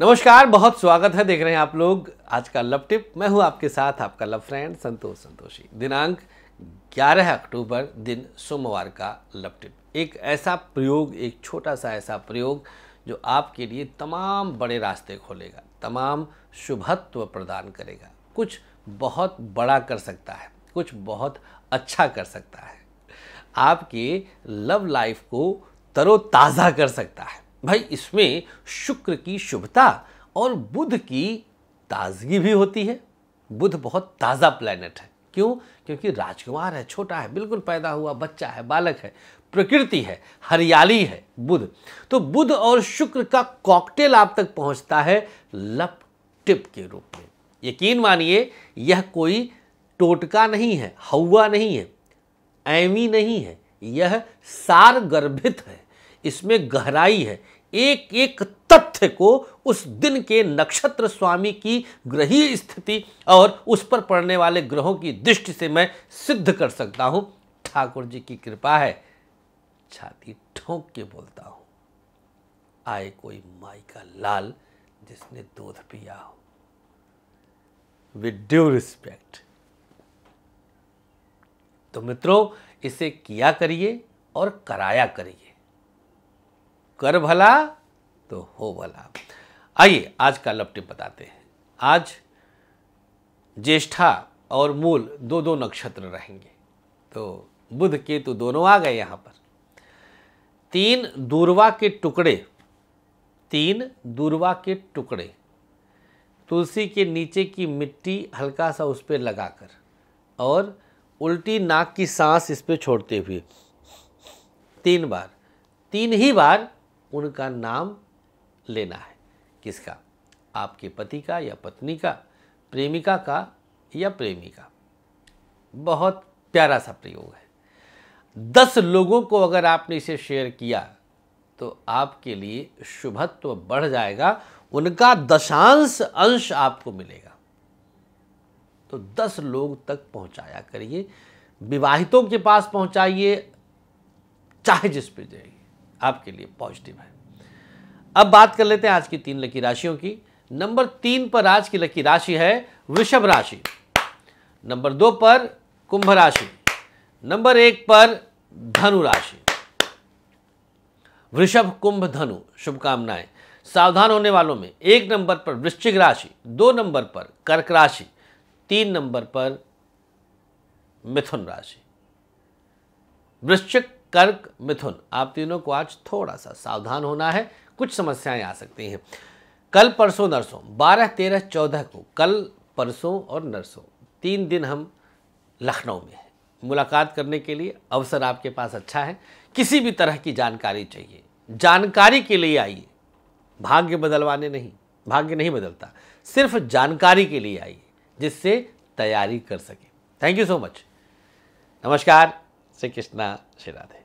नमस्कार बहुत स्वागत है देख रहे हैं आप लोग आज का लव टिप मैं हूं आपके साथ आपका लव फ्रेंड संतोष संतोषी दिनांक 11 अक्टूबर दिन सोमवार का लव टिप एक ऐसा प्रयोग एक छोटा सा ऐसा प्रयोग जो आपके लिए तमाम बड़े रास्ते खोलेगा तमाम शुभत्व प्रदान करेगा कुछ बहुत बड़ा कर सकता है कुछ बहुत अच्छा कर सकता है आपके लव लाइफ को तरोताज़ा कर सकता है भाई इसमें शुक्र की शुभता और बुध की ताजगी भी होती है बुध बहुत ताज़ा प्लैनेट है क्यों क्योंकि राजकुमार है छोटा है बिल्कुल पैदा हुआ बच्चा है बालक है प्रकृति है हरियाली है बुध तो बुध और शुक्र का कॉकटेल आप तक पहुंचता है लप टिप के रूप में यकीन मानिए यह कोई टोटका नहीं है हवा नहीं है ऐमी नहीं है यह सार गर्भित है इसमें गहराई है एक एक तथ्य को उस दिन के नक्षत्र स्वामी की ग्रही स्थिति और उस पर पड़ने वाले ग्रहों की दृष्टि से मैं सिद्ध कर सकता हूं ठाकुर जी की कृपा है छाती ठोंक के बोलता हूं आए कोई माई का लाल जिसने दूध पिया हो विद ड्यू रिस्पेक्ट तो मित्रों इसे किया करिए और कराया करिए कर भला तो हो भला आइए आज का लव टिप बताते हैं आज ज्येष्ठा और मूल दो दो नक्षत्र रहेंगे तो बुध के तो दोनों आ गए यहाँ पर तीन दूरवा के टुकड़े तीन दूरवा के टुकड़े तुलसी के नीचे की मिट्टी हल्का सा उस पर लगाकर और उल्टी नाक की सांस इस पर छोड़ते हुए तीन बार तीन ही बार उनका नाम लेना है किसका आपके पति का या पत्नी का प्रेमिका का या प्रेमी का बहुत प्यारा सा प्रयोग है दस लोगों को अगर आपने इसे शेयर किया तो आपके लिए शुभत्व बढ़ जाएगा उनका दशांश अंश आपको मिलेगा तो दस लोग तक पहुंचाया करिए विवाहितों के पास पहुंचाइए चाहे जिस पे जाइए आपके लिए पॉजिटिव है अब बात कर लेते हैं आज की तीन लकी राशियों की नंबर तीन पर आज की लकी राशि है वृषभ राशि नंबर दो पर कुंभ राशि नंबर एक पर धनु राशि वृषभ कुंभ धनु शुभकामनाएं सावधान होने वालों में एक नंबर पर वृश्चिक राशि दो नंबर पर कर्क राशि तीन नंबर पर मिथुन राशि वृश्चिक कर्क मिथुन आप तीनों को आज थोड़ा सा सावधान होना है कुछ समस्याएं आ सकती हैं कल परसों नरसों बारह तेरह चौदह को कल परसों और नरसों तीन दिन हम लखनऊ में हैं मुलाकात करने के लिए अवसर आपके पास अच्छा है किसी भी तरह की जानकारी चाहिए जानकारी के लिए आइए भाग्य बदलवाने नहीं भाग्य नहीं बदलता सिर्फ जानकारी के लिए आइए जिससे तैयारी कर सके थैंक यू सो मच नमस्कार श्री कृष्णा श्री राधे